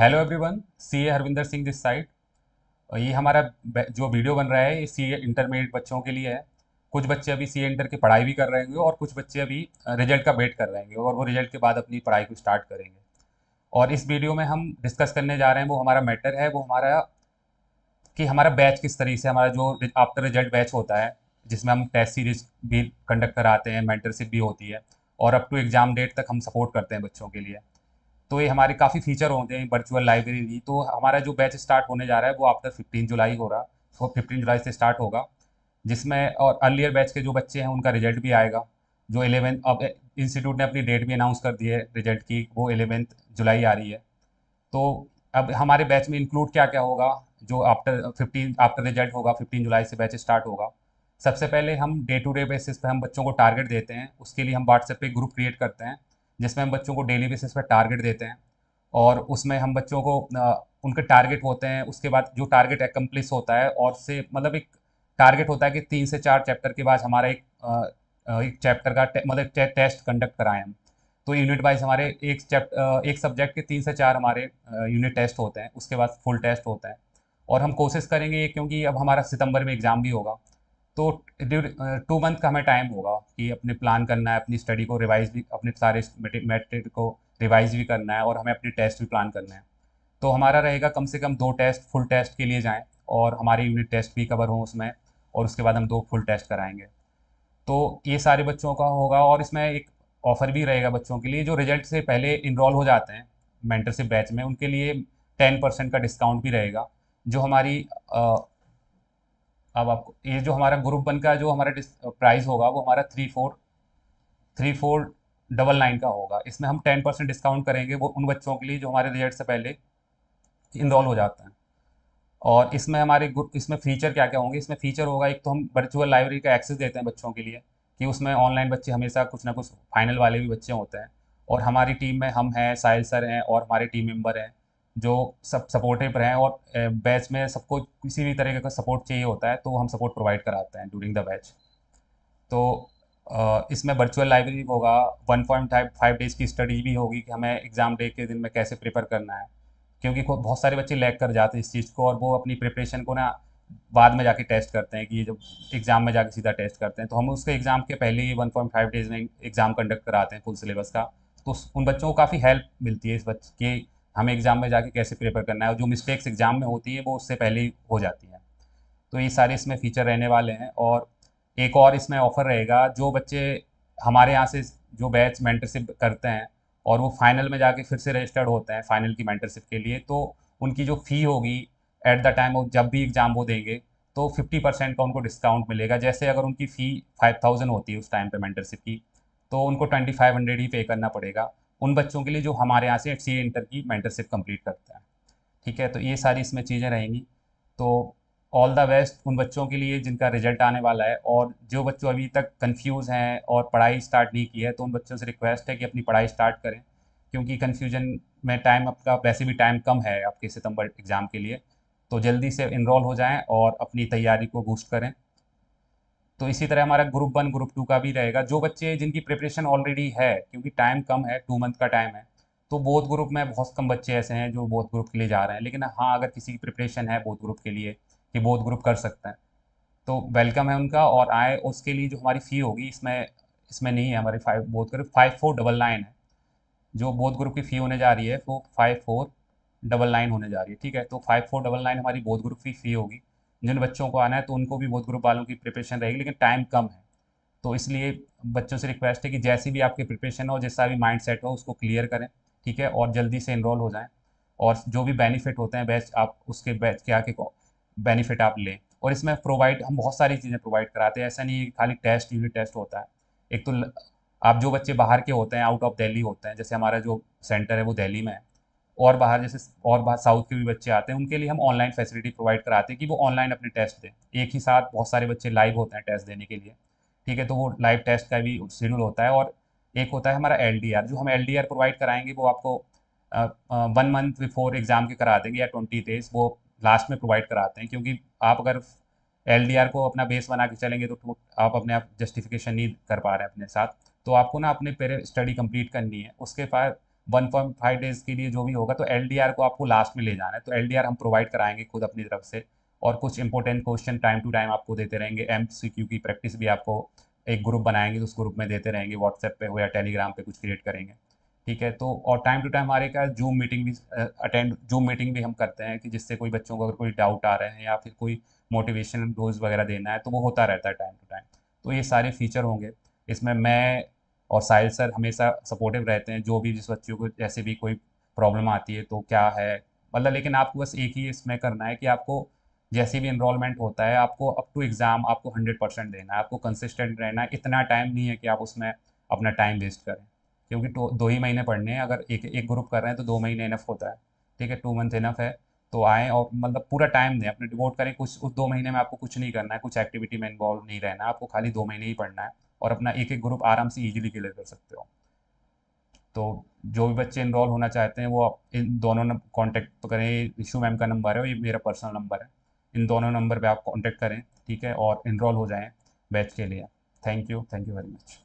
hello everyone C A Harvinder Singh this side ये हमारा जो वीडियो बन रहा है ये सी ए इंटरमीडिएट बच्चों के लिए है कुछ बच्चे अभी सी ए इंटर की पढ़ाई भी कर रहे होंगे और कुछ बच्चे अभी रिजल्ट का वेट कर रहे होंगे और वो रिजल्ट के बाद अपनी पढ़ाई को स्टार्ट करेंगे और इस वीडियो में हम डिस्कस करने जा रहे हैं वो हमारा मैटर है वो हमारा कि हमारा बैच किस तरीके से हमारा जो आफ्टर रिजल्ट बैच होता है जिसमें हम टेस्ट सीरीज भी कंडक्ट कराते हैं मेंटरशिप भी होती है और अप टू एग्ज़ाम डेट तक हम सपोर्ट करते हैं बच्चों के लिए तो ये हमारे काफ़ी फीचर होते हैं वर्चुअल लाइब्रेरी तो हमारा जो बैच स्टार्ट होने जा रहा है वो आफ्टर फिफ्टीन जुलाई हो रहा फिफ्टीन तो जुलाई से स्टार्ट होगा जिसमें और अर्लियर बैच के जो बच्चे हैं उनका रिजल्ट भी आएगा जो एलेवेंथ अब इंस्टीट्यूट ने अपनी डेट भी अनाउंस कर दी है रिजल्ट की वो एलेवेंथ जुलाई आ रही है तो अब हमारे बैच में इंक्लूड क्या क्या होगा जो आफ्टर फिफ्टीन आफ्टर रिजल्ट होगा फिफ्टीन जुलाई से बैच स्टार्ट होगा सबसे पहले हम डे टू डे बेसिस पे हम बच्चों को टारगेट देते हैं उसके लिए हम व्हाट्सएप पे ग्रुप क्रिएट करते हैं जिसमें हम बच्चों को डेली बेसिस पर टारगेट देते हैं और उसमें हम बच्चों को उनके टारगेट होते हैं उसके बाद जो टारगेट एक्म्प्लिस होता है और से मतलब एक टारगेट होता है कि तीन से चार चैप्टर के बाद हमारा एक एक चैप्टर का मतलब टे, टेस्ट कंडक्ट कराएं हम तो यूनिट वाइज हमारे एक चैप्टर एक सब्जेक्ट के तीन से चार हमारे यूनिट टेस्ट होते हैं उसके बाद फुल टेस्ट होते हैं और हम कोशिश करेंगे क्योंकि अब हमारा सितंबर में एग्ज़ाम भी होगा तो टू मंथ uh, का हमें टाइम होगा कि अपने प्लान करना है अपनी स्टडी को रिवाइज भी अपने सारे मेथड को रिवाइज भी करना है और हमें अपने टेस्ट भी प्लान करना है तो हमारा रहेगा कम से कम दो टेस्ट फुल टेस्ट के लिए जाएं और हमारे यूनिट टेस्ट भी कवर हों उसमें और उसके बाद हम दो फुल टेस्ट कराएंगे तो ये सारे बच्चों का होगा और इसमें एक ऑफ़र भी रहेगा बच्चों के लिए जो रिजल्ट से पहले इनरोल हो जाते हैं मेंटरशिप बैच में उनके लिए टेन परसेंट का डिस्काउंट भी रहेगा जो हमारी uh, अब आपको ये जो हमारा ग्रुप वन का जो हमारा प्राइस होगा वो हमारा three four three four double nine का होगा इसमें हम टेन परसेंट डिस्काउंट करेंगे वो उन बच्चों के लिए जो हमारे रिजल्ट से पहले इनरोल हो जाते हैं और इसमें हमारे ग्रुप इसमें फ़ीचर क्या क्या होंगे इसमें फ़ीचर होगा एक तो हम वर्चुअल लाइब्रेरी का एक्सेस देते हैं बच्चों के लिए कि उसमें ऑनलाइन बच्चे हमेशा कुछ ना कुछ फाइनल वाले भी बच्चे होते हैं और हमारी टीम में हम हैं साहिल सर हैं और हमारे टीम मेम्बर हैं जो सब सपोर्टिव रहें और बैच में सबको किसी भी तरह का सपोर्ट चाहिए होता है तो हम सपोर्ट प्रोवाइड कराते हैं ड्यूरिंग द बैच तो इसमें वर्चुअल लाइब्रेरी होगा वन पॉइंट फाइव डेज की स्टडी भी होगी कि हमें एग्ज़ाम डे के दिन में कैसे प्रिपेयर करना है क्योंकि बहुत सारे बच्चे लैक कर जाते हैं इस चीज़ को और वो अपनी प्रिपरेशन को ना बाद में जाके टेस्ट करते हैं कि ये जब एग्ज़ाम में जाके सीधा टेस्ट करते हैं तो हम उसके एग्ज़ाम के पहले ही वन पॉइंट फाइव डेज में एग्ज़ाम कंडक्ट कराते हैं फुल सिलेबस का तो उन बच्चों को काफ़ी हेल्प मिलती है इस बच्चे की हमें एग्ज़ाम में जाके कैसे प्रिपेयर करना है और जो मिस्टेक्स एग्ज़ाम में होती है वो उससे पहले ही हो जाती हैं तो ये सारे इसमें फ़ीचर रहने वाले हैं और एक और इसमें ऑफ़र रहेगा जो बच्चे हमारे यहाँ से जो बैच मेंटरशिप करते हैं और वो फाइनल में जाके फिर से रजिस्टर्ड होते हैं फाइनल की मेंटरशिप के लिए तो उनकी जो फ़ी होगी एट द टाइम वो जब भी एग्ज़ाम वो देंगे तो फिफ्टी परसेंट का उनको डिस्काउंट मिलेगा जैसे अगर उनकी फ़ी फाइव थाउजेंड होती है उस टाइम पे मेंटरशिप की तो उनको ट्वेंटी फाइव हंड्रेड ही पे करना पड़ेगा उन बच्चों के लिए जो हमारे यहाँ से एफ सी इंटर की मेंटरशिप कंप्लीट करते हैं ठीक है तो ये सारी इसमें चीज़ें रहेंगी तो ऑल द बेस्ट उन बच्चों के लिए जिनका रिजल्ट आने वाला है और जो बच्चों अभी तक कन्फ्यूज़ हैं और पढ़ाई स्टार्ट नहीं की है तो उन बच्चों से रिक्वेस्ट है कि अपनी पढ़ाई स्टार्ट करें क्योंकि कन्फ्यूजन में टाइम आपका वैसे भी टाइम कम है आपके सितंबर एग्ज़ाम के लिए तो जल्दी से इनरोल हो जाएं और अपनी तैयारी को बूस्ट करें तो इसी तरह हमारा ग्रुप वन ग्रुप टू का भी रहेगा जो बच्चे जिनकी प्रिपरेशन ऑलरेडी है क्योंकि टाइम कम है टू मंथ का टाइम है तो बोथ ग्रुप में बहुत कम बच्चे ऐसे हैं जो बोथ ग्रुप के लिए जा रहे हैं लेकिन हाँ अगर किसी की प्रिपरेशन है बोथ ग्रुप के लिए कि बोथ ग्रुप कर सकते हैं तो वेलकम है उनका और आए उसके लिए जो हमारी फ़ी होगी इसमें इसमें नहीं है हमारी five both group five four double nine है जो बोथ ग्रुप की फ़ी होने जा रही है वो फाइव फोर डबल नाइन होने जा रही है ठीक है तो फाइव फोर डबल नाइन हमारी बोथ ग्रुप की फ़ी होगी जिन बच्चों को आना है तो उनको भी बहुत ग्रुप वालों की प्रिपरेशन रहेगी लेकिन टाइम कम है तो इसलिए बच्चों से रिक्वेस्ट है कि जैसी भी आपकी प्रिपरेशन हो जैसा भी माइंड सेट हो उसको क्लियर करें ठीक है और जल्दी से इनरोल हो जाएं और जो भी बेनिफिट होते हैं बैच आप उसके बैच के आके बेनिफिट आप लें और इसमें प्रोवाइड हम बहुत सारी चीज़ें प्रोवाइड कराते हैं ऐसा नहीं है कि खाली टेस्ट यूनिट टेस्ट होता है एक तो आप जो बच्चे बाहर के होते हैं आउट ऑफ दिल्ली होते हैं जैसे हमारा जो सेंटर है वो दिल्ली में है और बाहर जैसे और बाहर साउथ के भी बच्चे आते हैं उनके लिए हम ऑनलाइन फैसिलिटी प्रोवाइड कराते हैं कि वो ऑनलाइन अपने टेस्ट दें एक ही साथ बहुत सारे बच्चे लाइव होते हैं टेस्ट देने के लिए ठीक है तो वो लाइव टेस्ट का भी शेड्यूल होता है और एक होता है हमारा एल जो हम एल प्रोवाइड कराएंगे वो आपको वन मंथ बिफोर एग्ज़ाम के करा देंगे या ट्वेंटी डेज वो लास्ट में प्रोवाइड कराते हैं क्योंकि आप अगर एल को अपना बेस बना के चलेंगे तो आप अपने आप जस्टिफिकेशन नहीं कर पा रहे हैं अपने साथ तो आपको ना अपने पहले स्टडी कंप्लीट करनी है उसके बाद वन पॉइंट फाइव डेज के लिए जो भी होगा तो एल को आपको लास्ट में ले जाना है तो एल हम प्रोवाइड कराएंगे खुद अपनी तरफ से और कुछ important question time to time आपको देते रहेंगे एम की प्रैक्टिस भी आपको एक ग्रुप बनाएंगे तो उस ग्रुप में देते रहेंगे व्हाट्सएप पे हो या टेलीग्राम पे कुछ क्रिएट करेंगे ठीक है तो और टाइम टू टाइम हमारे क्या जूम मीटिंग भी अटेंड जूम मीटिंग भी हम करते हैं कि जिससे कोई बच्चों को अगर कोई डाउट आ रहे हैं या फिर कोई मोटिवेशन डोज वगैरह देना है तो वो होता रहता है टाइम टू टाइम तो ये सारे फीचर होंगे इसमें मैं और साहिल सर हमेशा सपोर्टिव रहते हैं जो भी जिस बच्चे को जैसे भी कोई प्रॉब्लम आती है तो क्या है मतलब लेकिन आपको बस एक ही इसमें करना है कि आपको जैसे भी इनरोलमेंट होता है आपको अप टू एग्ज़ाम आपको हंड्रेड परसेंट देना है आपको कंसिस्टेंट रहना है इतना टाइम नहीं है कि आप उसमें अपना टाइम वेस्ट करें क्योंकि तो दो ही महीने पढ़ने हैं अगर एक एक ग्रुप कर रहे हैं तो दो महीने इनफ होता है ठीक है टू मंथ इनफ है तो आएँ और मतलब पूरा टाइम दें अपने डिवोट करें कुछ उस दो महीने में आपको कुछ नहीं करना है कुछ एक्टिविटी में इन्वॉल्व नहीं रहना है आपको खाली दो महीने ही पढ़ना है और अपना एक एक ग्रुप आराम से ईजिली क्लियर कर सकते हो तो जो भी बच्चे इनरोल होना चाहते हैं वो आप इन दोनों ने कॉन्टैक्ट तो करें इशू मैम का नंबर है और ये मेरा पर्सनल नंबर है इन दोनों नंबर पर आप कॉन्टेक्ट करें ठीक है और इनरोल हो जाएँ बैच के लिए thank you thank you very much